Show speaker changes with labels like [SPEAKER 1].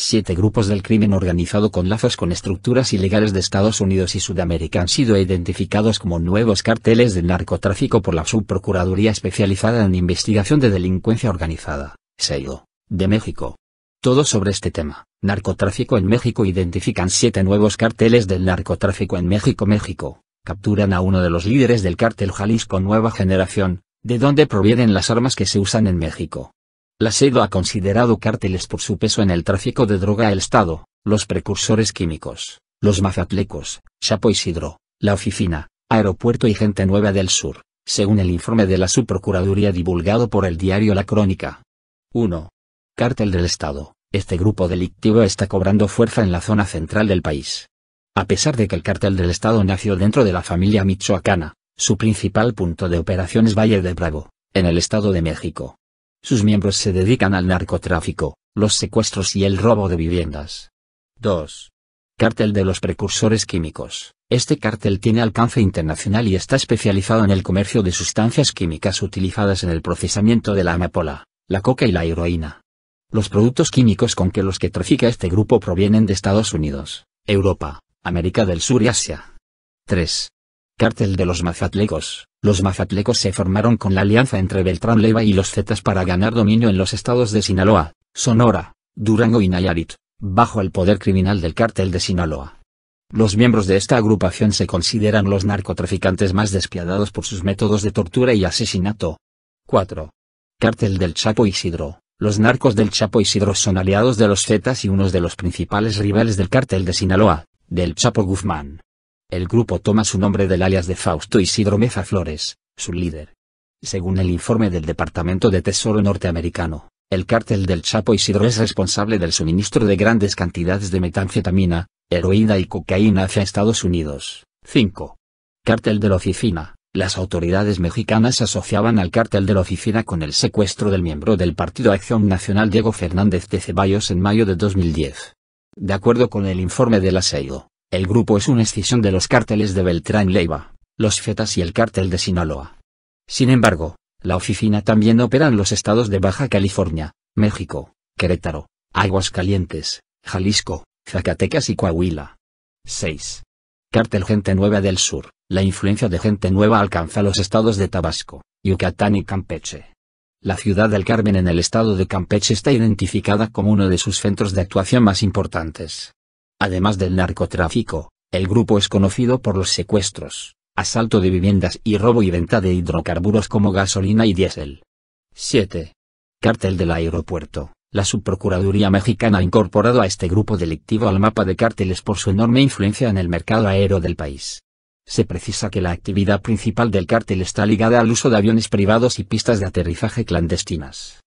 [SPEAKER 1] Siete grupos del crimen organizado con lazos con estructuras ilegales de Estados Unidos y Sudamérica han sido identificados como nuevos carteles del narcotráfico por la Subprocuraduría Especializada en Investigación de Delincuencia Organizada, SEIO, de México. Todo sobre este tema. Narcotráfico en México identifican siete nuevos carteles del narcotráfico en México México. Capturan a uno de los líderes del cártel Jalisco Nueva Generación, de donde provienen las armas que se usan en México. La SEDO ha considerado cárteles por su peso en el tráfico de droga al Estado, los precursores químicos, los mazatlecos, Chapo Isidro, la oficina, aeropuerto y gente nueva del sur, según el informe de la subprocuraduría divulgado por el diario La Crónica. 1. Cártel del Estado. Este grupo delictivo está cobrando fuerza en la zona central del país. A pesar de que el cártel del Estado nació dentro de la familia michoacana, su principal punto de operación es Valle de Bravo, en el Estado de México sus miembros se dedican al narcotráfico, los secuestros y el robo de viviendas. 2. Cártel de los precursores químicos. Este cártel tiene alcance internacional y está especializado en el comercio de sustancias químicas utilizadas en el procesamiento de la amapola, la coca y la heroína. Los productos químicos con que los que trafica este grupo provienen de Estados Unidos, Europa, América del Sur y Asia. 3. Cártel de los mazatlecos. Los mazatlecos se formaron con la alianza entre Beltrán Leva y los Zetas para ganar dominio en los estados de Sinaloa, Sonora, Durango y Nayarit, bajo el poder criminal del cártel de Sinaloa. Los miembros de esta agrupación se consideran los narcotraficantes más despiadados por sus métodos de tortura y asesinato. 4. Cártel del Chapo Isidro. Los narcos del Chapo Isidro son aliados de los Zetas y unos de los principales rivales del cártel de Sinaloa, del Chapo Guzmán. El grupo toma su nombre del alias de Fausto Isidro Meza Flores, su líder. Según el informe del Departamento de Tesoro norteamericano, el cártel del Chapo Isidro es responsable del suministro de grandes cantidades de metanfetamina, heroína y cocaína hacia Estados Unidos. 5. Cártel de la oficina. Las autoridades mexicanas asociaban al cártel de la oficina con el secuestro del miembro del Partido Acción Nacional Diego Fernández de Ceballos en mayo de 2010. De acuerdo con el informe del la el grupo es una escisión de los cárteles de Beltrán Leiva, los Fetas y el cártel de Sinaloa. Sin embargo, la oficina también opera en los estados de Baja California, México, Querétaro, Aguascalientes, Jalisco, Zacatecas y Coahuila. 6. Cártel Gente Nueva del Sur. La influencia de Gente Nueva alcanza los estados de Tabasco, Yucatán y Campeche. La ciudad del Carmen en el estado de Campeche está identificada como uno de sus centros de actuación más importantes. Además del narcotráfico, el grupo es conocido por los secuestros, asalto de viviendas y robo y venta de hidrocarburos como gasolina y diésel. 7. Cártel del aeropuerto. La Subprocuraduría Mexicana ha incorporado a este grupo delictivo al mapa de cárteles por su enorme influencia en el mercado aéreo del país. Se precisa que la actividad principal del cártel está ligada al uso de aviones privados y pistas de aterrizaje clandestinas.